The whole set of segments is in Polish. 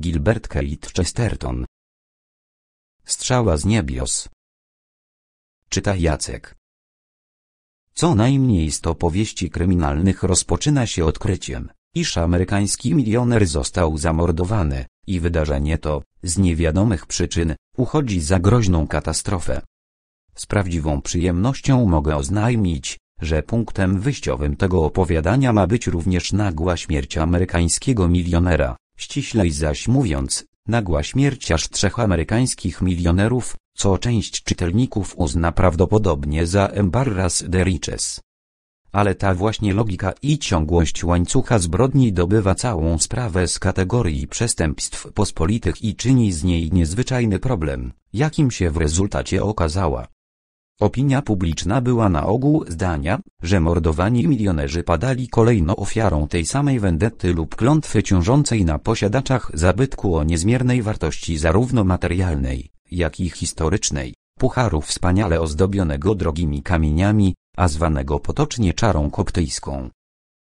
Gilbert Keith Chesterton. Strzała z niebios. Czyta Jacek. Co najmniej 100 powieści kryminalnych rozpoczyna się odkryciem, iż amerykański milioner został zamordowany, i wydarzenie to, z niewiadomych przyczyn, uchodzi za groźną katastrofę. Z prawdziwą przyjemnością mogę oznajmić, że punktem wyjściowym tego opowiadania ma być również nagła śmierć amerykańskiego milionera. Ściślej zaś mówiąc, nagła śmierć aż trzech amerykańskich milionerów, co część czytelników uzna prawdopodobnie za embarras de riches. Ale ta właśnie logika i ciągłość łańcucha zbrodni dobywa całą sprawę z kategorii przestępstw pospolitych i czyni z niej niezwyczajny problem, jakim się w rezultacie okazała. Opinia publiczna była na ogół zdania, że mordowani milionerzy padali kolejno ofiarą tej samej wendety lub klątwy ciążącej na posiadaczach zabytku o niezmiernej wartości zarówno materialnej, jak i historycznej, pucharu wspaniale ozdobionego drogimi kamieniami, a zwanego potocznie czarą koptyjską.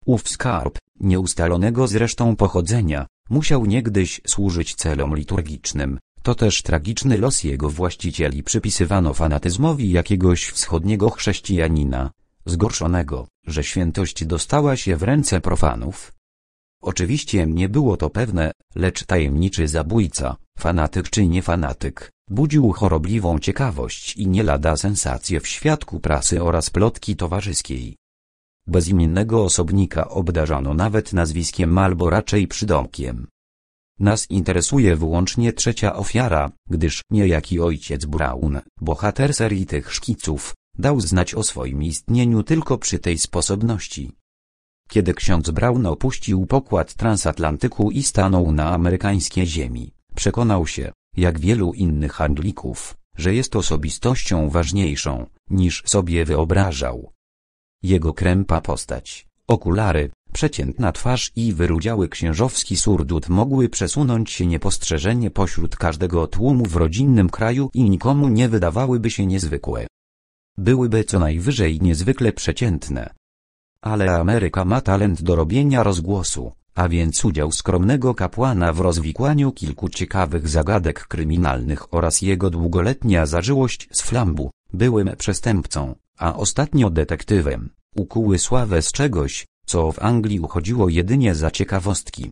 Ów skarb, nieustalonego zresztą pochodzenia, musiał niegdyś służyć celom liturgicznym, to też tragiczny los jego właścicieli przypisywano fanatyzmowi jakiegoś wschodniego chrześcijanina, zgorszonego, że świętość dostała się w ręce profanów. Oczywiście nie było to pewne, lecz tajemniczy zabójca, fanatyk czy nie fanatyk, budził chorobliwą ciekawość i nie lada sensację w świadku prasy oraz plotki towarzyskiej. Bezimiennego osobnika obdarzano nawet nazwiskiem albo raczej przydomkiem. Nas interesuje wyłącznie trzecia ofiara, gdyż niejaki ojciec Brown, bohater serii tych szkiców, dał znać o swoim istnieniu tylko przy tej sposobności. Kiedy ksiądz Brown opuścił pokład transatlantyku i stanął na amerykańskiej ziemi, przekonał się, jak wielu innych Anglików, że jest osobistością ważniejszą, niż sobie wyobrażał. Jego krępa postać, okulary, Przeciętna twarz i wyrudziały księżowski surdut mogły przesunąć się niepostrzeżenie pośród każdego tłumu w rodzinnym kraju i nikomu nie wydawałyby się niezwykłe. Byłyby co najwyżej niezwykle przeciętne. Ale Ameryka ma talent do robienia rozgłosu, a więc udział skromnego kapłana w rozwikłaniu kilku ciekawych zagadek kryminalnych oraz jego długoletnia zażyłość z flambu, byłym przestępcą, a ostatnio detektywem, ukuły sławę z czegoś, co w Anglii uchodziło jedynie za ciekawostki.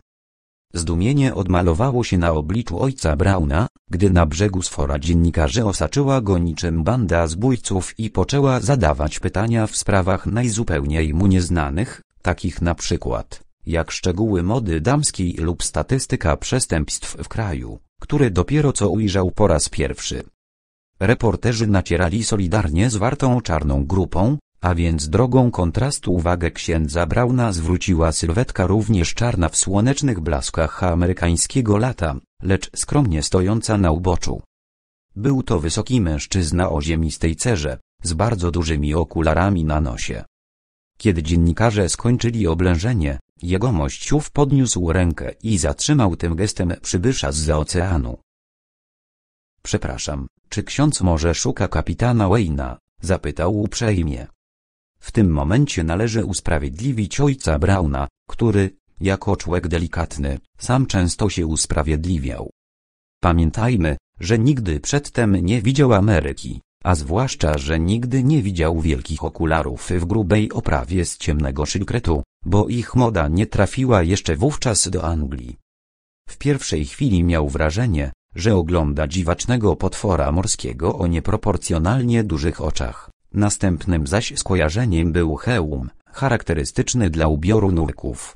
Zdumienie odmalowało się na obliczu ojca Brauna, gdy na brzegu sfora dziennikarzy osaczyła go niczym banda zbójców i poczęła zadawać pytania w sprawach najzupełniej mu nieznanych, takich na przykład, jak szczegóły mody damskiej lub statystyka przestępstw w kraju, który dopiero co ujrzał po raz pierwszy. Reporterzy nacierali solidarnie zwartą czarną grupą, a więc drogą kontrastu uwagę księdza Brauna zwróciła sylwetka również czarna w słonecznych blaskach amerykańskiego lata, lecz skromnie stojąca na uboczu. Był to wysoki mężczyzna o ziemistej cerze, z bardzo dużymi okularami na nosie. Kiedy dziennikarze skończyli oblężenie, jegomość ów podniósł rękę i zatrzymał tym gestem przybysza z oceanu. Przepraszam, czy ksiądz może szuka kapitana Wayna? zapytał uprzejmie. W tym momencie należy usprawiedliwić ojca Brauna, który, jako człowiek delikatny, sam często się usprawiedliwiał. Pamiętajmy, że nigdy przedtem nie widział Ameryki, a zwłaszcza, że nigdy nie widział wielkich okularów w grubej oprawie z ciemnego szylkretu, bo ich moda nie trafiła jeszcze wówczas do Anglii. W pierwszej chwili miał wrażenie, że ogląda dziwacznego potwora morskiego o nieproporcjonalnie dużych oczach. Następnym zaś skojarzeniem był hełm, charakterystyczny dla ubioru nurków.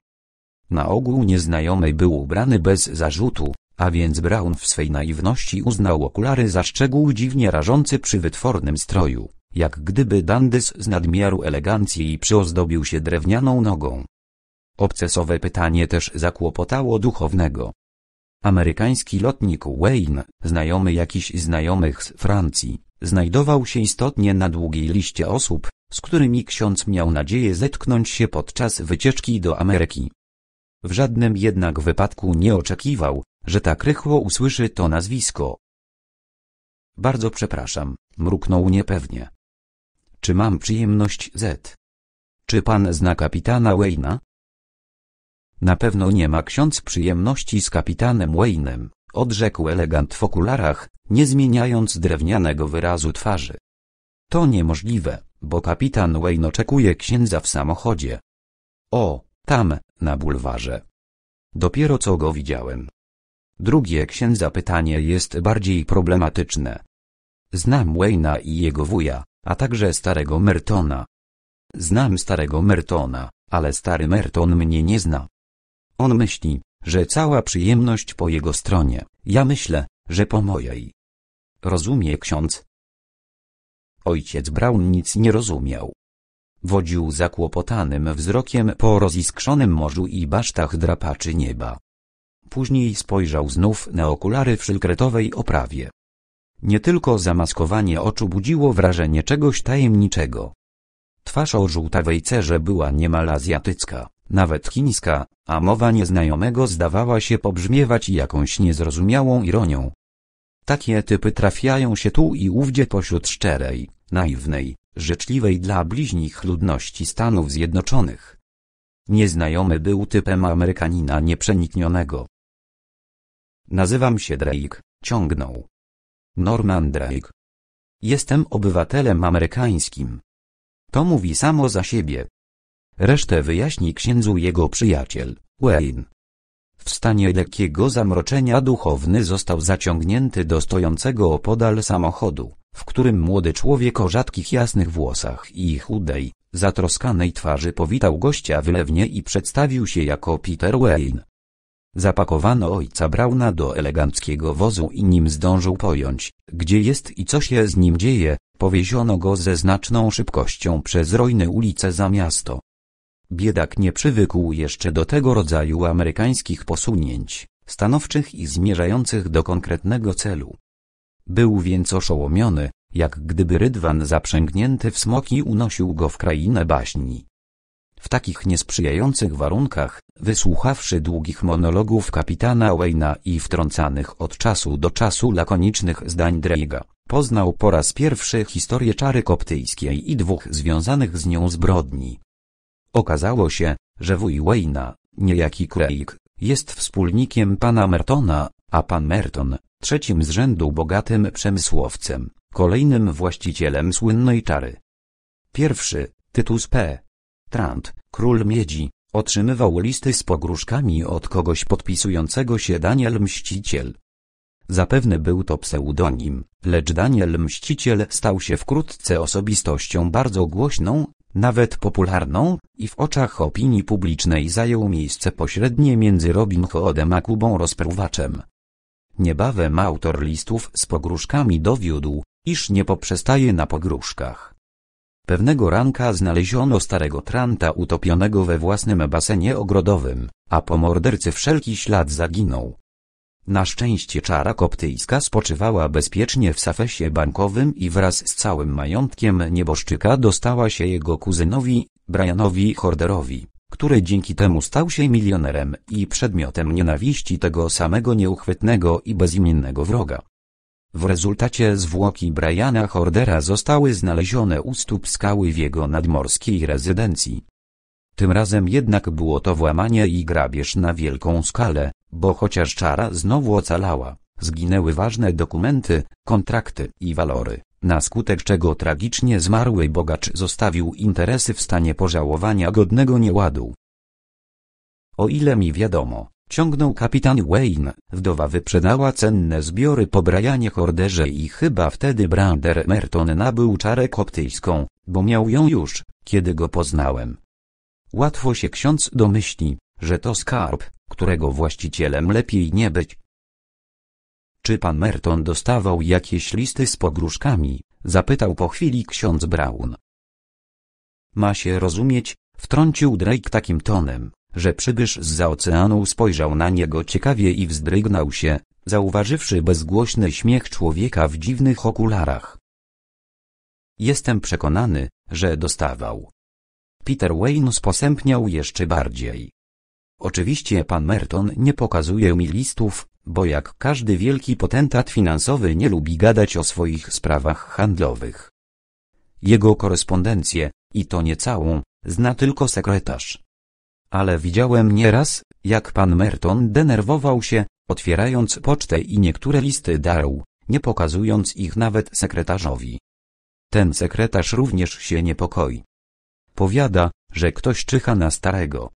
Na ogół nieznajomy był ubrany bez zarzutu, a więc Brown w swej naiwności uznał okulary za szczegół dziwnie rażący przy wytwornym stroju, jak gdyby Dandys z nadmiaru elegancji przyozdobił się drewnianą nogą. Obcesowe pytanie też zakłopotało duchownego, Amerykański lotnik Wayne, znajomy jakiś znajomych z Francji, znajdował się istotnie na długiej liście osób, z którymi ksiądz miał nadzieję zetknąć się podczas wycieczki do Ameryki. W żadnym jednak wypadku nie oczekiwał, że tak rychło usłyszy to nazwisko. Bardzo przepraszam, mruknął niepewnie. Czy mam przyjemność Z? Czy pan zna kapitana Wayna? Na pewno nie ma ksiądz przyjemności z kapitanem Waynem, odrzekł elegant w okularach, nie zmieniając drewnianego wyrazu twarzy. To niemożliwe, bo kapitan Wayne oczekuje księdza w samochodzie. O, tam, na bulwarze. Dopiero co go widziałem. Drugie księdza pytanie jest bardziej problematyczne. Znam Wayna i jego wuja, a także starego Mertona. Znam starego Mertona, ale stary Merton mnie nie zna. On myśli, że cała przyjemność po jego stronie, ja myślę, że po mojej. Rozumie ksiądz? Ojciec Braun nic nie rozumiał. Wodził zakłopotanym wzrokiem po roziskrzonym morzu i basztach drapaczy nieba. Później spojrzał znów na okulary w szylkretowej oprawie. Nie tylko zamaskowanie oczu budziło wrażenie czegoś tajemniczego. Twarz o żółtawej cerze była niemal azjatycka. Nawet chińska, a mowa nieznajomego zdawała się pobrzmiewać jakąś niezrozumiałą ironią. Takie typy trafiają się tu i ówdzie pośród szczerej, naiwnej, życzliwej dla bliźnich ludności Stanów Zjednoczonych. Nieznajomy był typem Amerykanina nieprzeniknionego. Nazywam się Drake, ciągnął. Norman Drake. Jestem obywatelem amerykańskim. To mówi samo za siebie, Resztę wyjaśni księdzu jego przyjaciel, Wayne. W stanie lekkiego zamroczenia duchowny został zaciągnięty do stojącego opodal samochodu, w którym młody człowiek o rzadkich jasnych włosach i chudej, zatroskanej twarzy powitał gościa wylewnie i przedstawił się jako Peter Wayne. Zapakowano ojca Brauna do eleganckiego wozu i nim zdążył pojąć, gdzie jest i co się z nim dzieje, powieziono go ze znaczną szybkością przez rojne ulice za miasto, Biedak nie przywykł jeszcze do tego rodzaju amerykańskich posunięć, stanowczych i zmierzających do konkretnego celu. Był więc oszołomiony, jak gdyby rydwan zaprzęgnięty w smoki unosił go w krainę baśni. W takich niesprzyjających warunkach, wysłuchawszy długich monologów kapitana Wayna i wtrącanych od czasu do czasu lakonicznych zdań Dreyga, poznał po raz pierwszy historię czary koptyjskiej i dwóch związanych z nią zbrodni. Okazało się, że wuj Wayna, niejaki Craig, jest wspólnikiem pana Mertona, a pan Merton, trzecim z rzędu bogatym przemysłowcem, kolejnym właścicielem słynnej czary. Pierwszy, Tytus P. Trant, król miedzi, otrzymywał listy z pogróżkami od kogoś podpisującego się Daniel Mściciel. Zapewne był to pseudonim, lecz Daniel Mściciel stał się wkrótce osobistością bardzo głośną, nawet popularną, i w oczach opinii publicznej zajął miejsce pośrednie między Robin Hoodem a Kubą rozpruwaczem. Niebawem autor listów z pogróżkami dowiódł, iż nie poprzestaje na pogróżkach. Pewnego ranka znaleziono starego tranta utopionego we własnym basenie ogrodowym, a po mordercy wszelki ślad zaginął. Na szczęście czara koptyjska spoczywała bezpiecznie w safesie bankowym i wraz z całym majątkiem nieboszczyka dostała się jego kuzynowi, Brianowi Horderowi, który dzięki temu stał się milionerem i przedmiotem nienawiści tego samego nieuchwytnego i bezimiennego wroga. W rezultacie zwłoki Briana Hordera zostały znalezione u stóp skały w jego nadmorskiej rezydencji. Tym razem jednak było to włamanie i grabież na wielką skalę, bo chociaż czara znowu ocalała, zginęły ważne dokumenty, kontrakty i walory, na skutek czego tragicznie zmarły bogacz zostawił interesy w stanie pożałowania godnego nieładu. O ile mi wiadomo, ciągnął kapitan Wayne, wdowa wyprzedała cenne zbiory po Brianie Horderze i chyba wtedy Brander Merton nabył czarę koptyjską, bo miał ją już, kiedy go poznałem, Łatwo się ksiądz domyśli, że to skarb, którego właścicielem lepiej nie być. Czy pan Merton dostawał jakieś listy z pogróżkami? Zapytał po chwili ksiądz Brown. Ma się rozumieć, wtrącił Drake takim tonem, że przybysz z za oceanu spojrzał na niego ciekawie i wzdrygnął się, zauważywszy bezgłośny śmiech człowieka w dziwnych okularach. Jestem przekonany, że dostawał, Peter Wayne sposępniał jeszcze bardziej. Oczywiście pan Merton nie pokazuje mi listów, bo jak każdy wielki potentat finansowy nie lubi gadać o swoich sprawach handlowych. Jego korespondencję, i to nie całą zna tylko sekretarz. Ale widziałem nieraz, jak pan Merton denerwował się, otwierając pocztę i niektóre listy darł, nie pokazując ich nawet sekretarzowi. Ten sekretarz również się niepokoi. Powiada, że ktoś czyha na starego.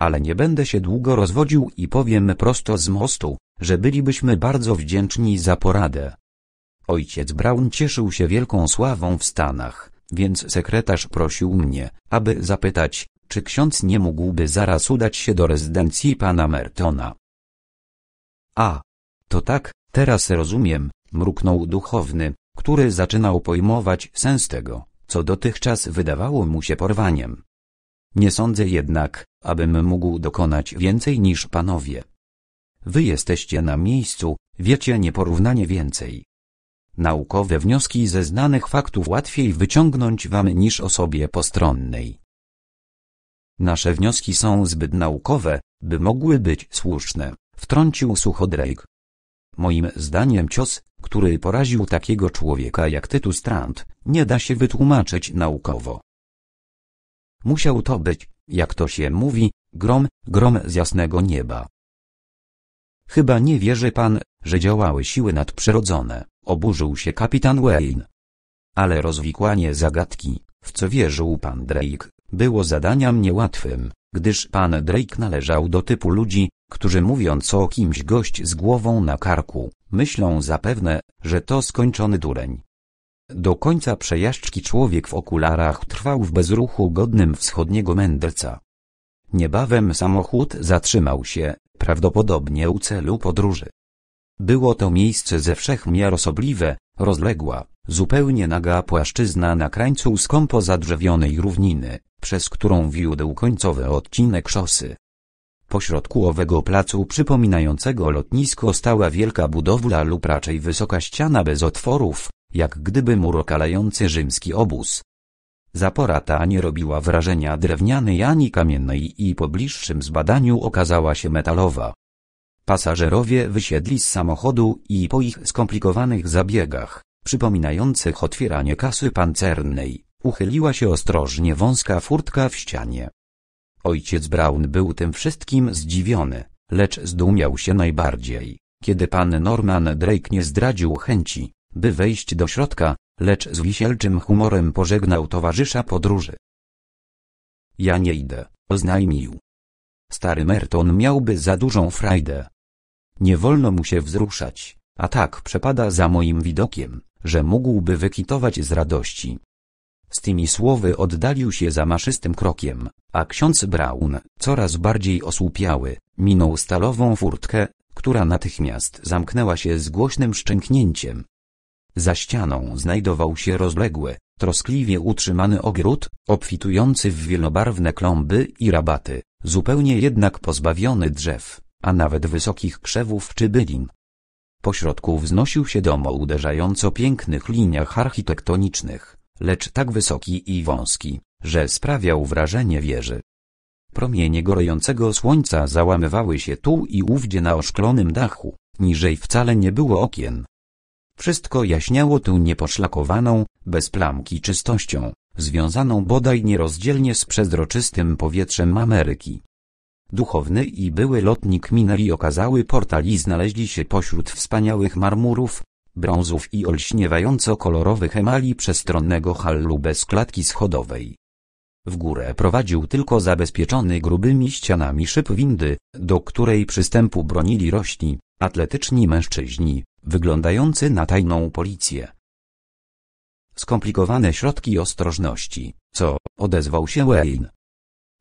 Ale nie będę się długo rozwodził i powiem prosto z mostu, że bylibyśmy bardzo wdzięczni za poradę. Ojciec Braun cieszył się wielką sławą w Stanach, więc sekretarz prosił mnie, aby zapytać, czy ksiądz nie mógłby zaraz udać się do rezydencji pana Mertona. A, to tak, teraz rozumiem, mruknął duchowny, który zaczynał pojmować sens tego co dotychczas wydawało mu się porwaniem. Nie sądzę jednak, abym mógł dokonać więcej niż panowie. Wy jesteście na miejscu, wiecie nieporównanie więcej. Naukowe wnioski ze znanych faktów łatwiej wyciągnąć wam niż osobie postronnej. Nasze wnioski są zbyt naukowe, by mogły być słuszne, wtrącił Drake. Moim zdaniem cios, który poraził takiego człowieka jak Tytus strand, nie da się wytłumaczyć naukowo. Musiał to być, jak to się mówi, grom, grom z jasnego nieba. Chyba nie wierzy pan, że działały siły nadprzyrodzone, oburzył się kapitan Wayne. Ale rozwikłanie zagadki, w co wierzył pan Drake, było zadaniem niełatwym, gdyż pan Drake należał do typu ludzi, którzy mówiąc o kimś gość z głową na karku, myślą zapewne, że to skończony dureń. Do końca przejażdżki człowiek w okularach trwał w bezruchu godnym wschodniego mędrca. Niebawem samochód zatrzymał się, prawdopodobnie u celu podróży. Było to miejsce ze wszech miar osobliwe, rozległa, zupełnie naga płaszczyzna na krańcu skąpo zadrzewionej równiny, przez którą wiódł końcowy odcinek szosy, Pośrodku owego placu przypominającego lotnisko stała wielka budowla lub raczej wysoka ściana bez otworów, jak gdyby mur okalający rzymski obóz. Zapora ta nie robiła wrażenia drewnianej ani kamiennej i po bliższym zbadaniu okazała się metalowa. Pasażerowie wysiedli z samochodu i po ich skomplikowanych zabiegach, przypominających otwieranie kasy pancernej, uchyliła się ostrożnie wąska furtka w ścianie. Ojciec Brown był tym wszystkim zdziwiony, lecz zdumiał się najbardziej, kiedy pan Norman Drake nie zdradził chęci, by wejść do środka, lecz z wisielczym humorem pożegnał towarzysza podróży. Ja nie idę, oznajmił. Stary Merton miałby za dużą frajdę. Nie wolno mu się wzruszać, a tak przepada za moim widokiem, że mógłby wykitować z radości. Z tymi słowy oddalił się za maszystym krokiem, a ksiądz Braun, coraz bardziej osłupiały, minął stalową furtkę, która natychmiast zamknęła się z głośnym szczęknięciem. Za ścianą znajdował się rozległy, troskliwie utrzymany ogród, obfitujący w wielobarwne klomby i rabaty, zupełnie jednak pozbawiony drzew, a nawet wysokich krzewów czy bylin. Pośrodku wznosił się dom o uderzająco pięknych liniach architektonicznych, lecz tak wysoki i wąski, że sprawiał wrażenie wieży. Promienie gorącego słońca załamywały się tu i ówdzie na oszklonym dachu, niżej wcale nie było okien. Wszystko jaśniało tu nieposzlakowaną, bez plamki czystością, związaną bodaj nierozdzielnie z przezroczystym powietrzem Ameryki. Duchowny i były lotnik Minerii okazały portal i znaleźli się pośród wspaniałych marmurów, brązów i olśniewająco kolorowych emali przestronnego hallu bez klatki schodowej. W górę prowadził tylko zabezpieczony grubymi ścianami szyb windy, do której przystępu bronili rośli, atletyczni mężczyźni, wyglądający na tajną policję. Skomplikowane środki ostrożności, co, odezwał się Wayne.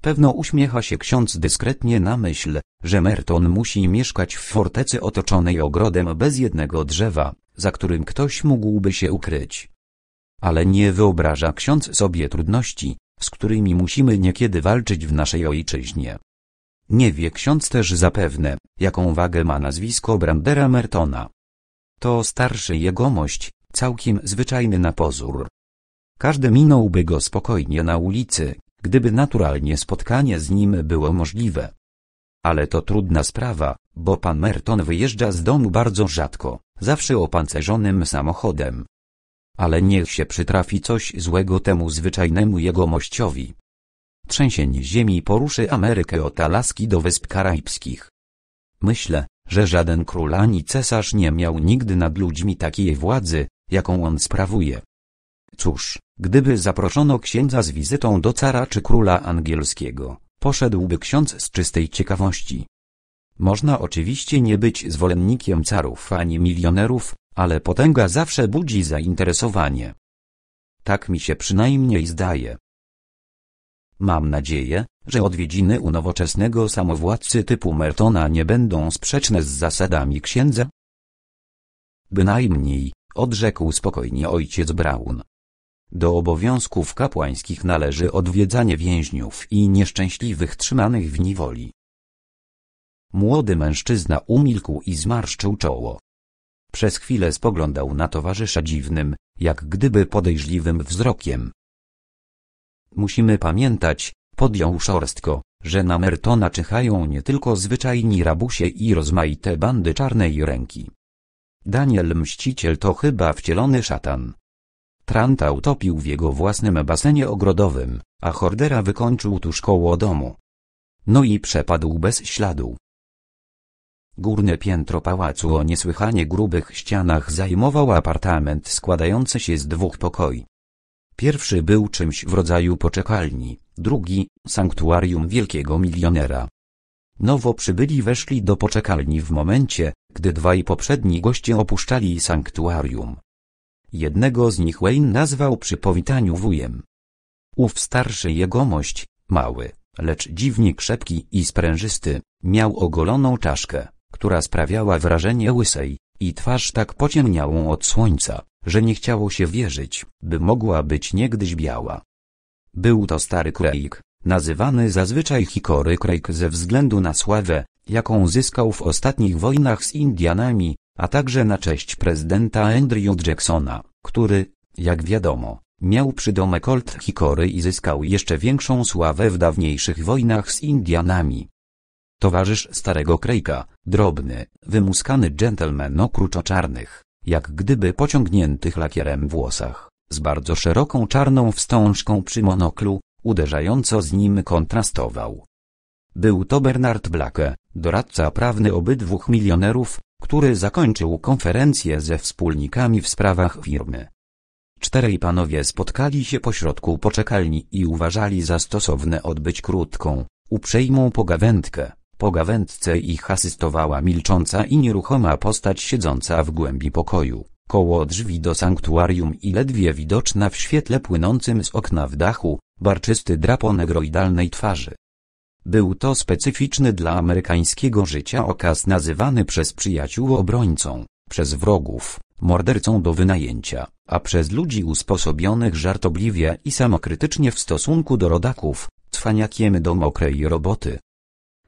Pewno uśmiecha się ksiądz dyskretnie na myśl, że Merton musi mieszkać w fortecy otoczonej ogrodem bez jednego drzewa, za którym ktoś mógłby się ukryć. Ale nie wyobraża ksiądz sobie trudności, z którymi musimy niekiedy walczyć w naszej ojczyźnie. Nie wie ksiądz też zapewne, jaką wagę ma nazwisko Brandera Mertona. To starszy jegomość, całkiem zwyczajny na pozór. Każdy minąłby go spokojnie na ulicy, gdyby naturalnie spotkanie z nim było możliwe. Ale to trudna sprawa, bo pan Merton wyjeżdża z domu bardzo rzadko zawsze opancerzonym samochodem. Ale niech się przytrafi coś złego temu zwyczajnemu jegomościowi. Trzęsień ziemi poruszy Amerykę od Alaski do Wysp Karaibskich. Myślę, że żaden król ani cesarz nie miał nigdy nad ludźmi takiej władzy, jaką on sprawuje. Cóż, gdyby zaproszono księdza z wizytą do cara czy króla angielskiego, poszedłby ksiądz z czystej ciekawości, można oczywiście nie być zwolennikiem carów ani milionerów, ale potęga zawsze budzi zainteresowanie. Tak mi się przynajmniej zdaje. Mam nadzieję, że odwiedziny u nowoczesnego samowładcy typu Mertona nie będą sprzeczne z zasadami księdza? Bynajmniej, odrzekł spokojnie ojciec Braun. Do obowiązków kapłańskich należy odwiedzanie więźniów i nieszczęśliwych trzymanych w niewoli. Młody mężczyzna umilkł i zmarszczył czoło. Przez chwilę spoglądał na towarzysza dziwnym, jak gdyby podejrzliwym wzrokiem. Musimy pamiętać, podjął szorstko, że na Mertona czyhają nie tylko zwyczajni rabusie i rozmaite bandy czarnej ręki. Daniel Mściciel to chyba wcielony szatan. Tranta utopił w jego własnym basenie ogrodowym, a Hordera wykończył tuż koło domu. No i przepadł bez śladu. Górne piętro pałacu o niesłychanie grubych ścianach zajmował apartament składający się z dwóch pokoi. Pierwszy był czymś w rodzaju poczekalni, drugi – sanktuarium wielkiego milionera. Nowo przybyli weszli do poczekalni w momencie, gdy dwaj poprzedni goście opuszczali sanktuarium. Jednego z nich Wayne nazwał przy powitaniu wujem. Ów starszy jegomość, mały, lecz dziwnie krzepki i sprężysty, miał ogoloną czaszkę która sprawiała wrażenie łysej, i twarz tak pociemniałą od słońca, że nie chciało się wierzyć, by mogła być niegdyś biała. Był to stary Craig, nazywany zazwyczaj Hickory Craig ze względu na sławę, jaką zyskał w ostatnich wojnach z Indianami, a także na cześć prezydenta Andrew Jacksona, który, jak wiadomo, miał przydomek Old Hickory i zyskał jeszcze większą sławę w dawniejszych wojnach z Indianami. Towarzysz starego Krejka, drobny, wymuskany dżentelmen o kruczo-czarnych, jak gdyby pociągniętych lakierem włosach, z bardzo szeroką czarną wstążką przy monoklu, uderzająco z nim kontrastował. Był to Bernard Blake, doradca prawny obydwóch milionerów, który zakończył konferencję ze wspólnikami w sprawach firmy. Czterej panowie spotkali się pośrodku poczekalni i uważali za stosowne odbyć krótką, uprzejmą pogawędkę pogawędce ich asystowała milcząca i nieruchoma postać siedząca w głębi pokoju, koło drzwi do sanktuarium i ledwie widoczna w świetle płynącym z okna w dachu, barczysty drapon negroidalnej twarzy. Był to specyficzny dla amerykańskiego życia okaz nazywany przez przyjaciół obrońcą, przez wrogów, mordercą do wynajęcia, a przez ludzi usposobionych żartobliwie i samokrytycznie w stosunku do rodaków, cwaniakiem do mokrej roboty.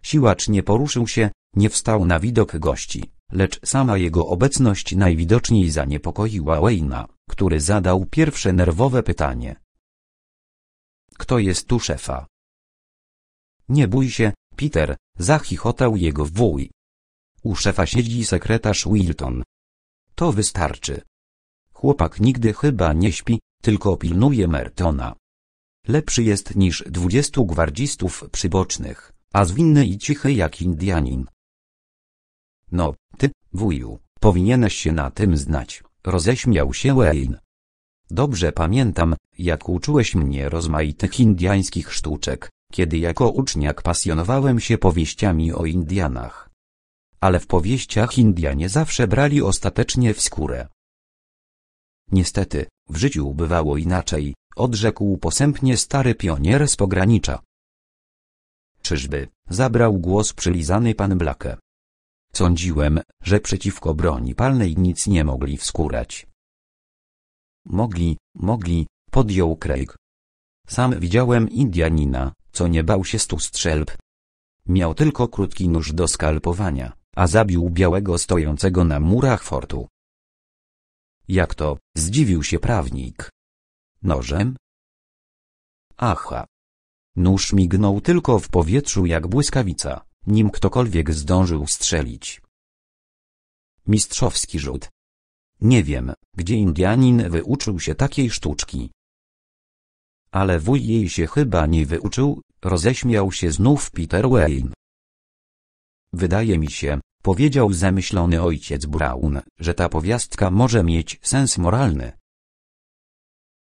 Siłacz nie poruszył się, nie wstał na widok gości, lecz sama jego obecność najwidoczniej zaniepokoiła Wayna, który zadał pierwsze nerwowe pytanie. Kto jest tu szefa? Nie bój się, Peter, zachichotał jego wuj. U szefa siedzi sekretarz Wilton. To wystarczy. Chłopak nigdy chyba nie śpi, tylko pilnuje Mertona. Lepszy jest niż dwudziestu gwardzistów przybocznych a zwinny i cichy jak Indianin. No, ty, wuju, powinieneś się na tym znać, roześmiał się Wayne. Dobrze pamiętam, jak uczyłeś mnie rozmaitych indiańskich sztuczek, kiedy jako uczniak pasjonowałem się powieściami o Indianach. Ale w powieściach Indianie zawsze brali ostatecznie w skórę. Niestety, w życiu bywało inaczej, odrzekł posępnie stary pionier z pogranicza. Czyżby, zabrał głos przylizany pan Blake. Sądziłem, że przeciwko broni palnej nic nie mogli wskurać. Mogli, mogli, podjął Craig. Sam widziałem Indianina, co nie bał się stu strzelb. Miał tylko krótki nóż do skalpowania, a zabił białego stojącego na murach fortu. Jak to? Zdziwił się prawnik. Nożem? Aha, Nóż mignął tylko w powietrzu jak błyskawica, nim ktokolwiek zdążył strzelić. Mistrzowski rzut. Nie wiem, gdzie Indianin wyuczył się takiej sztuczki. Ale wuj jej się chyba nie wyuczył, roześmiał się znów Peter Wayne. Wydaje mi się, powiedział zamyślony ojciec Brown, że ta powiastka może mieć sens moralny.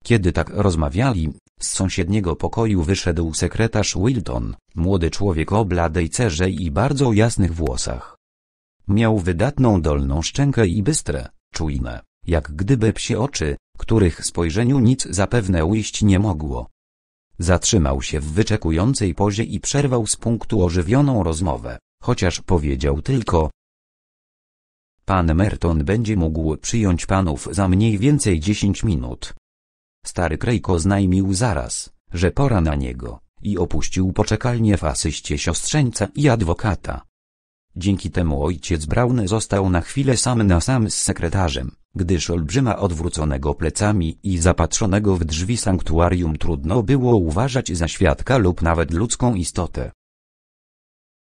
Kiedy tak rozmawiali, z sąsiedniego pokoju wyszedł sekretarz Wilton, młody człowiek o bladej cerze i bardzo jasnych włosach. Miał wydatną dolną szczękę i bystre, czujne, jak gdyby psie oczy, których spojrzeniu nic zapewne ujść nie mogło. Zatrzymał się w wyczekującej pozie i przerwał z punktu ożywioną rozmowę, chociaż powiedział tylko Pan Merton będzie mógł przyjąć panów za mniej więcej dziesięć minut. Stary Krejko znajmił zaraz, że pora na niego, i opuścił poczekalnię w asyście siostrzeńca i adwokata. Dzięki temu ojciec Braun został na chwilę sam na sam z sekretarzem, gdyż olbrzyma odwróconego plecami i zapatrzonego w drzwi sanktuarium trudno było uważać za świadka lub nawet ludzką istotę.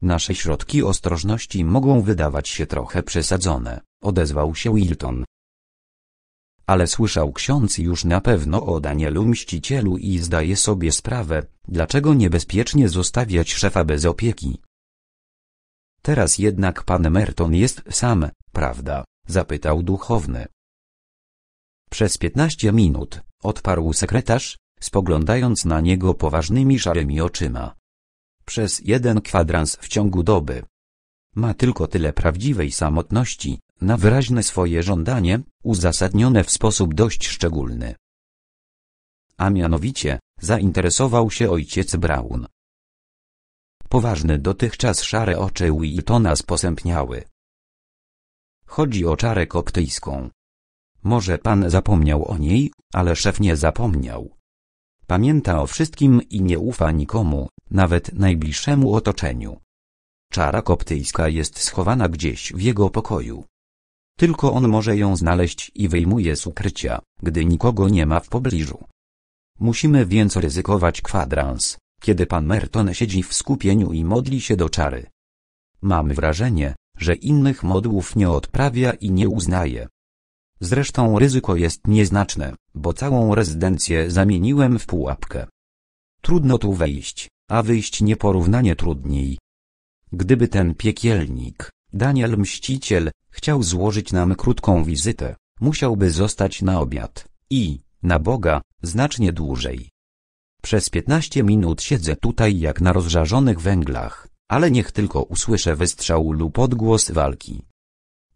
Nasze środki ostrożności mogą wydawać się trochę przesadzone, odezwał się Wilton, ale słyszał ksiądz już na pewno o Danielu Mścicielu i zdaje sobie sprawę, dlaczego niebezpiecznie zostawiać szefa bez opieki. Teraz jednak pan Merton jest sam, prawda? zapytał duchowny. Przez piętnaście minut, odparł sekretarz, spoglądając na niego poważnymi szarymi oczyma. Przez jeden kwadrans w ciągu doby. Ma tylko tyle prawdziwej samotności, na wyraźne swoje żądanie, uzasadnione w sposób dość szczególny. A mianowicie, zainteresował się ojciec Brown. Poważne, dotychczas szare oczy Wiltona sposępniały. Chodzi o czarę koptyjską. Może pan zapomniał o niej, ale szef nie zapomniał. Pamięta o wszystkim i nie ufa nikomu, nawet najbliższemu otoczeniu. Czara koptyjska jest schowana gdzieś w jego pokoju. Tylko on może ją znaleźć i wyjmuje z ukrycia, gdy nikogo nie ma w pobliżu. Musimy więc ryzykować kwadrans, kiedy pan Merton siedzi w skupieniu i modli się do czary. Mam wrażenie, że innych modłów nie odprawia i nie uznaje. Zresztą ryzyko jest nieznaczne, bo całą rezydencję zamieniłem w pułapkę. Trudno tu wejść, a wyjść nieporównanie trudniej. Gdyby ten piekielnik, Daniel Mściciel chciał złożyć nam krótką wizytę, musiałby zostać na obiad i, na Boga, znacznie dłużej. Przez piętnaście minut siedzę tutaj jak na rozżarzonych węglach, ale niech tylko usłyszę wystrzał lub odgłos walki.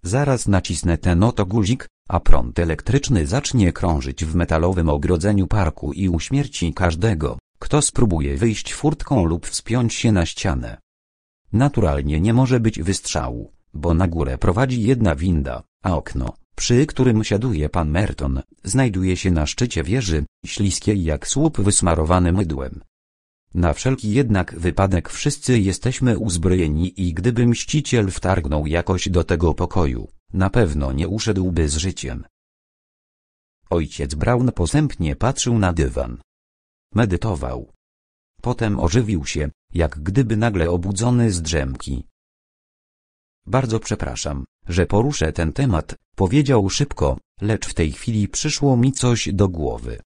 Zaraz nacisnę ten oto guzik, a prąd elektryczny zacznie krążyć w metalowym ogrodzeniu parku i uśmierci każdego, kto spróbuje wyjść furtką lub wspiąć się na ścianę. Naturalnie nie może być wystrzału, bo na górę prowadzi jedna winda, a okno, przy którym siaduje pan Merton, znajduje się na szczycie wieży, śliskiej jak słup wysmarowany mydłem. Na wszelki jednak wypadek wszyscy jesteśmy uzbrojeni i gdyby mściciel wtargnął jakoś do tego pokoju, na pewno nie uszedłby z życiem. Ojciec Brown posępnie patrzył na dywan. Medytował. Potem ożywił się, jak gdyby nagle obudzony z drzemki. Bardzo przepraszam, że poruszę ten temat, powiedział szybko, lecz w tej chwili przyszło mi coś do głowy.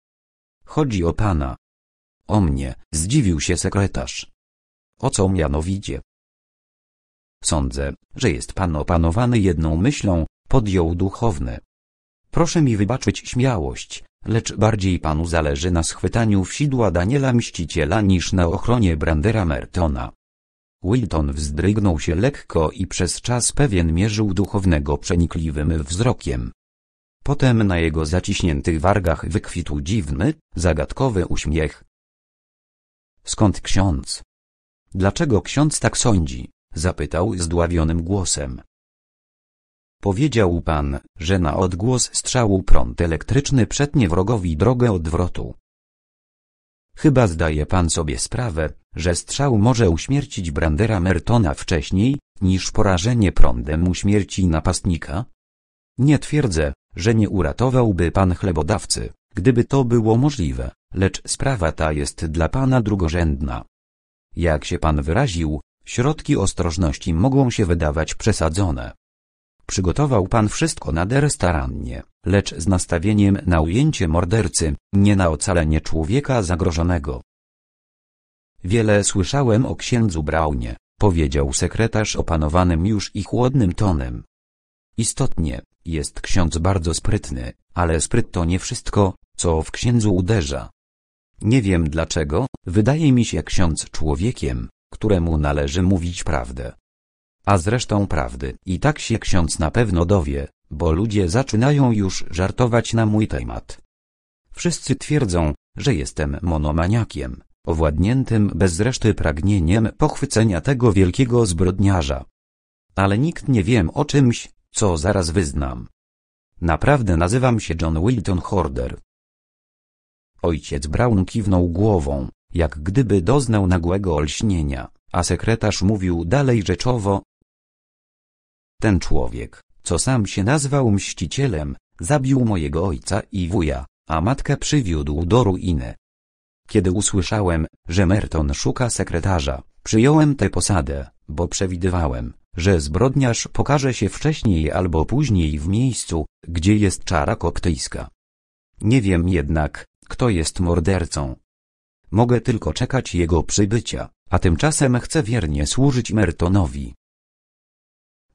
Chodzi o pana. O mnie, zdziwił się sekretarz. O co mianowicie? Sądzę, że jest pan opanowany jedną myślą, podjął duchowny. Proszę mi wybaczyć śmiałość, lecz bardziej panu zależy na schwytaniu wsidła Daniela Mściciela niż na ochronie Brandera Mertona. Wilton wzdrygnął się lekko i przez czas pewien mierzył duchownego przenikliwym wzrokiem. Potem na jego zaciśniętych wargach wykwitł dziwny, zagadkowy uśmiech. Skąd ksiądz? Dlaczego ksiądz tak sądzi? zapytał zdławionym głosem. Powiedział pan, że na odgłos strzału prąd elektryczny przetnie wrogowi drogę odwrotu. Chyba zdaje pan sobie sprawę, że strzał może uśmiercić Brandera Mertona wcześniej, niż porażenie prądem uśmierci napastnika? Nie twierdzę, że nie uratowałby pan chlebodawcy, gdyby to było możliwe, lecz sprawa ta jest dla pana drugorzędna. Jak się pan wyraził, środki ostrożności mogą się wydawać przesadzone. Przygotował pan wszystko nader starannie, lecz z nastawieniem na ujęcie mordercy, nie na ocalenie człowieka zagrożonego. Wiele słyszałem o księdzu Braunie, powiedział sekretarz opanowanym już i chłodnym tonem. Istotnie, jest ksiądz bardzo sprytny, ale spryt to nie wszystko, co w księdzu uderza. Nie wiem dlaczego, wydaje mi się ksiądz człowiekiem, któremu należy mówić prawdę, a zresztą prawdy. I tak się ksiądz na pewno dowie, bo ludzie zaczynają już żartować na mój temat. Wszyscy twierdzą, że jestem monomaniakiem, owładniętym bez reszty pragnieniem pochwycenia tego wielkiego zbrodniarza. Ale nikt nie wiem o czymś, co zaraz wyznam. Naprawdę nazywam się John Wilton Horder. Ojciec Brown kiwnął głową, jak gdyby doznał nagłego olśnienia, a sekretarz mówił dalej rzeczowo, ten człowiek, co sam się nazwał mścicielem, zabił mojego ojca i wuja, a matkę przywiódł do ruiny. Kiedy usłyszałem, że Merton szuka sekretarza, przyjąłem tę posadę, bo przewidywałem, że zbrodniarz pokaże się wcześniej albo później w miejscu, gdzie jest czara koptyjska. Nie wiem jednak, kto jest mordercą. Mogę tylko czekać jego przybycia, a tymczasem chcę wiernie służyć Mertonowi.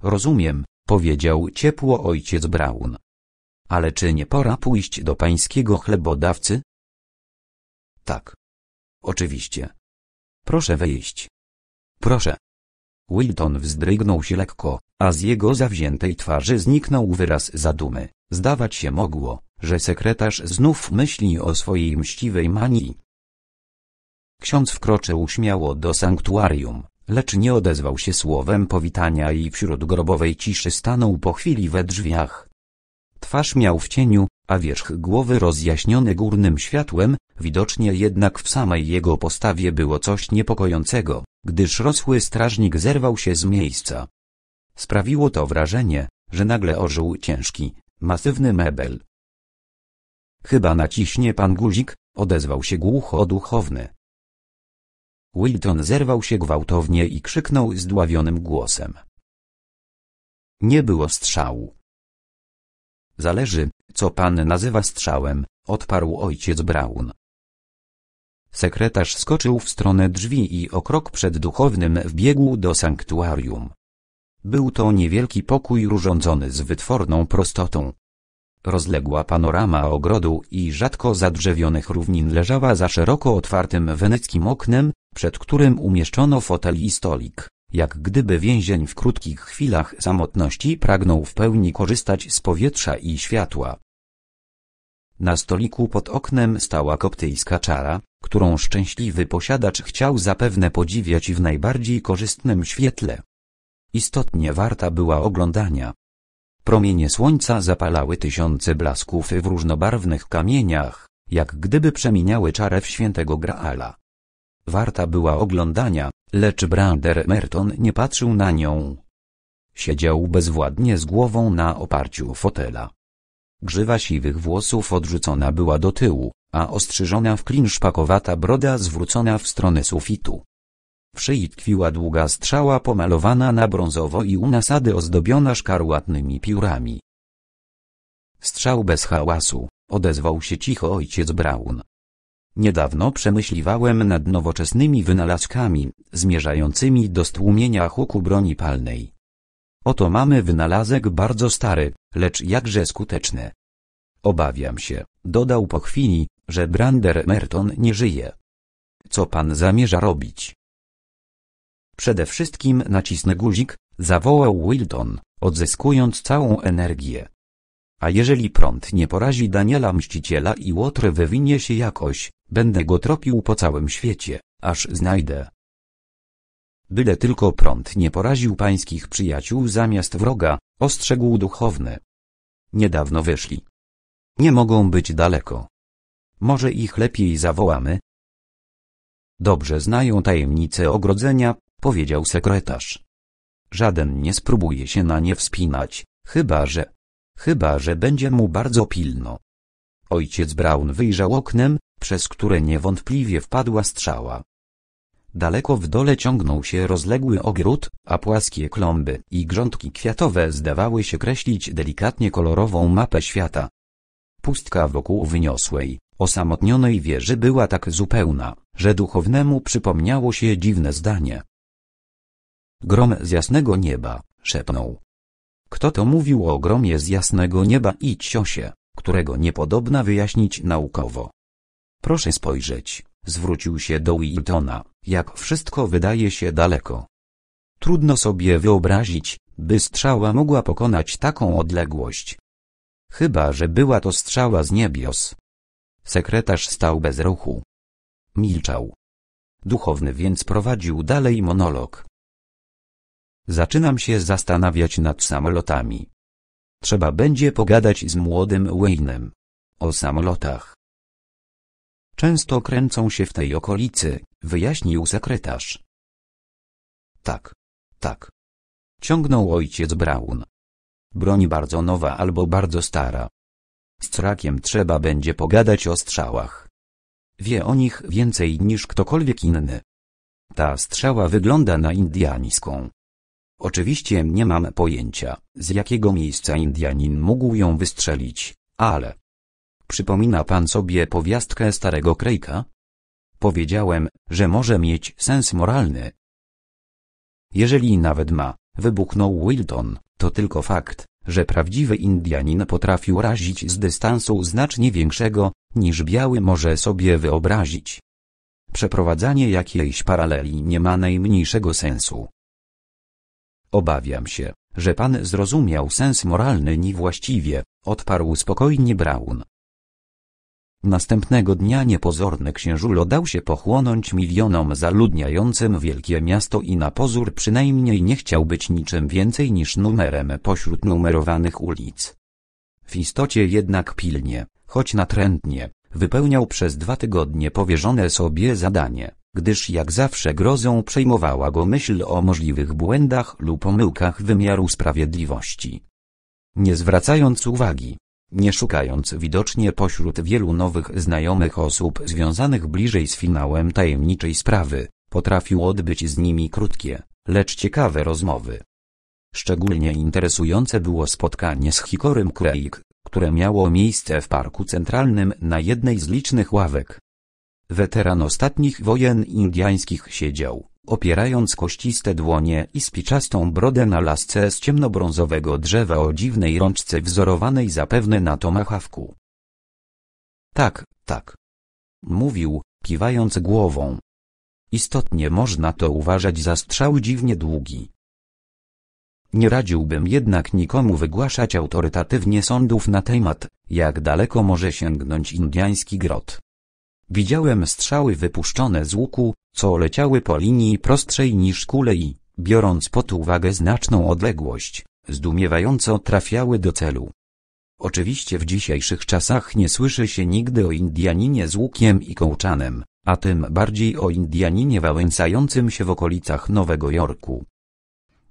Rozumiem, powiedział ciepło ojciec Braun. Ale czy nie pora pójść do pańskiego chlebodawcy? Tak. Oczywiście. Proszę wejść. Proszę. Wilton wzdrygnął się lekko, a z jego zawziętej twarzy zniknął wyraz zadumy. Zdawać się mogło, że sekretarz znów myśli o swojej mściwej manii. Ksiądz wkroczył śmiało do sanktuarium, lecz nie odezwał się słowem powitania i wśród grobowej ciszy stanął po chwili we drzwiach. Twarz miał w cieniu, a wierzch głowy rozjaśniony górnym światłem, widocznie jednak w samej jego postawie było coś niepokojącego, gdyż rosły strażnik zerwał się z miejsca. Sprawiło to wrażenie, że nagle ożył ciężki, masywny mebel. Chyba naciśnie pan guzik, odezwał się głucho duchowny. Wilton zerwał się gwałtownie i krzyknął zdławionym głosem. Nie było strzału. Zależy, co pan nazywa strzałem, odparł ojciec Brown. Sekretarz skoczył w stronę drzwi i o krok przed duchownym wbiegł do sanktuarium. Był to niewielki pokój urządzony z wytworną prostotą. Rozległa panorama ogrodu i rzadko zadrzewionych równin leżała za szeroko otwartym weneckim oknem, przed którym umieszczono fotel i stolik, jak gdyby więzień w krótkich chwilach samotności pragnął w pełni korzystać z powietrza i światła. Na stoliku pod oknem stała koptyjska czara, którą szczęśliwy posiadacz chciał zapewne podziwiać w najbardziej korzystnym świetle. Istotnie warta była oglądania. Promienie słońca zapalały tysiące blasków w różnobarwnych kamieniach, jak gdyby przemieniały czarę w świętego Graala. Warta była oglądania, lecz Brander Merton nie patrzył na nią. Siedział bezwładnie z głową na oparciu fotela. Grzywa siwych włosów odrzucona była do tyłu, a ostrzyżona w klin szpakowata broda zwrócona w stronę sufitu. W szyi tkwiła długa strzała pomalowana na brązowo i u nasady ozdobiona szkarłatnymi piórami. Strzał bez hałasu, odezwał się cicho ojciec Braun. Niedawno przemyśliwałem nad nowoczesnymi wynalazkami, zmierzającymi do stłumienia huku broni palnej. Oto mamy wynalazek bardzo stary, lecz jakże skuteczny. Obawiam się, dodał po chwili, że Brander Merton nie żyje. Co pan zamierza robić? Przede wszystkim nacisnę guzik, zawołał Wilton, odzyskując całą energię. A jeżeli prąd nie porazi Daniela Mściciela i łotr wywinie się jakoś, będę go tropił po całym świecie, aż znajdę. Byle tylko prąd nie poraził pańskich przyjaciół zamiast wroga, ostrzegł duchowny. Niedawno wyszli. Nie mogą być daleko. Może ich lepiej zawołamy? Dobrze znają tajemnice ogrodzenia, powiedział sekretarz. Żaden nie spróbuje się na nie wspinać, chyba że Chyba, że będzie mu bardzo pilno. Ojciec Brown wyjrzał oknem, przez które niewątpliwie wpadła strzała. Daleko w dole ciągnął się rozległy ogród, a płaskie klomby i grządki kwiatowe zdawały się kreślić delikatnie kolorową mapę świata. Pustka wokół wyniosłej, osamotnionej wieży była tak zupełna, że duchownemu przypomniało się dziwne zdanie. Grom z jasnego nieba, szepnął, kto to mówił o ogromie z jasnego nieba i ciosie, którego niepodobna wyjaśnić naukowo? Proszę spojrzeć, zwrócił się do Wiltona, jak wszystko wydaje się daleko. Trudno sobie wyobrazić, by strzała mogła pokonać taką odległość. Chyba, że była to strzała z niebios. Sekretarz stał bez ruchu. Milczał. Duchowny więc prowadził dalej monolog. Zaczynam się zastanawiać nad samolotami. Trzeba będzie pogadać z młodym Wayne'em. O samolotach. Często kręcą się w tej okolicy, wyjaśnił sekretarz. Tak. Tak. Ciągnął ojciec Brown. Broń bardzo nowa albo bardzo stara. Z Crakiem trzeba będzie pogadać o strzałach. Wie o nich więcej niż ktokolwiek inny. Ta strzała wygląda na indiańską. Oczywiście nie mam pojęcia, z jakiego miejsca Indianin mógł ją wystrzelić, ale... Przypomina pan sobie powiastkę starego Krejka? Powiedziałem, że może mieć sens moralny. Jeżeli nawet ma, wybuchnął Wilton, to tylko fakt, że prawdziwy Indianin potrafił razić z dystansu znacznie większego, niż biały może sobie wyobrazić. Przeprowadzanie jakiejś paraleli nie ma najmniejszego sensu. Obawiam się, że pan zrozumiał sens moralny niewłaściwie, odparł spokojnie Braun. Następnego dnia niepozorny księżulo dał się pochłonąć milionom zaludniającym wielkie miasto i na pozór przynajmniej nie chciał być niczym więcej niż numerem pośród numerowanych ulic. W istocie jednak pilnie, choć natrętnie, wypełniał przez dwa tygodnie powierzone sobie zadanie gdyż jak zawsze grozą przejmowała go myśl o możliwych błędach lub pomyłkach wymiaru sprawiedliwości. Nie zwracając uwagi, nie szukając widocznie pośród wielu nowych znajomych osób związanych bliżej z finałem tajemniczej sprawy, potrafił odbyć z nimi krótkie, lecz ciekawe rozmowy. Szczególnie interesujące było spotkanie z Hikorym Craig, które miało miejsce w parku centralnym na jednej z licznych ławek, Weteran ostatnich wojen indiańskich siedział, opierając kościste dłonie i spiczastą brodę na lasce z ciemnobrązowego drzewa o dziwnej rączce wzorowanej zapewne na tomachawku. Tak, tak. Mówił, kiwając głową. Istotnie można to uważać za strzał dziwnie długi. Nie radziłbym jednak nikomu wygłaszać autorytatywnie sądów na temat, jak daleko może sięgnąć indiański grot. Widziałem strzały wypuszczone z łuku, co leciały po linii prostszej niż kule i, biorąc pod uwagę znaczną odległość, zdumiewająco trafiały do celu. Oczywiście w dzisiejszych czasach nie słyszy się nigdy o Indianinie z łukiem i kołczanem, a tym bardziej o Indianinie wałęsającym się w okolicach Nowego Jorku.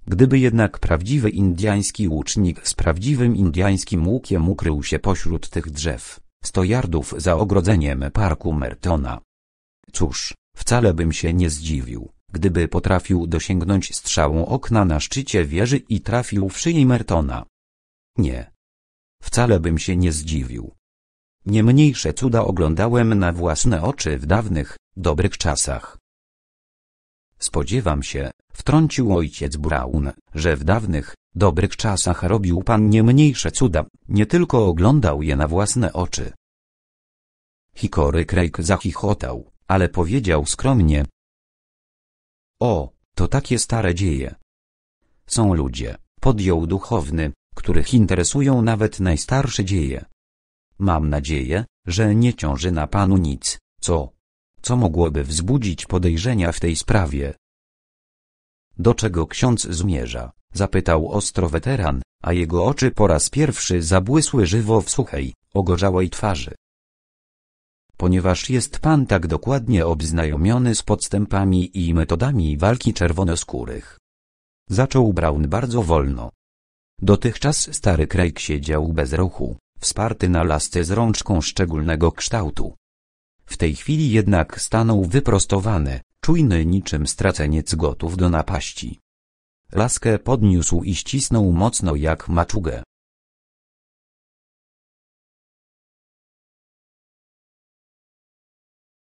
Gdyby jednak prawdziwy indiański łucznik z prawdziwym indiańskim łukiem ukrył się pośród tych drzew, Sto jardów za ogrodzeniem parku Mertona. Cóż, wcale bym się nie zdziwił, gdyby potrafił dosięgnąć strzałą okna na szczycie wieży i trafił w szyję Mertona. Nie. Wcale bym się nie zdziwił. Nie mniejsze cuda oglądałem na własne oczy w dawnych, dobrych czasach. Spodziewam się, Wtrącił ojciec Braun, że w dawnych, dobrych czasach robił pan nie mniejsze cuda, nie tylko oglądał je na własne oczy. Hikory Craig zachichotał, ale powiedział skromnie. O, to takie stare dzieje. Są ludzie, podjął duchowny, których interesują nawet najstarsze dzieje. Mam nadzieję, że nie ciąży na panu nic, co, co mogłoby wzbudzić podejrzenia w tej sprawie. Do czego ksiądz zmierza? Zapytał ostro weteran, a jego oczy po raz pierwszy zabłysły żywo w suchej, ogorzałej twarzy. Ponieważ jest pan tak dokładnie obznajomiony z podstępami i metodami walki czerwonoskórych. Zaczął Brown bardzo wolno. Dotychczas stary Craig siedział bez ruchu, wsparty na lasce z rączką szczególnego kształtu. W tej chwili jednak stanął wyprostowany, czujny niczym straceniec gotów do napaści. Laskę podniósł i ścisnął mocno jak maczugę.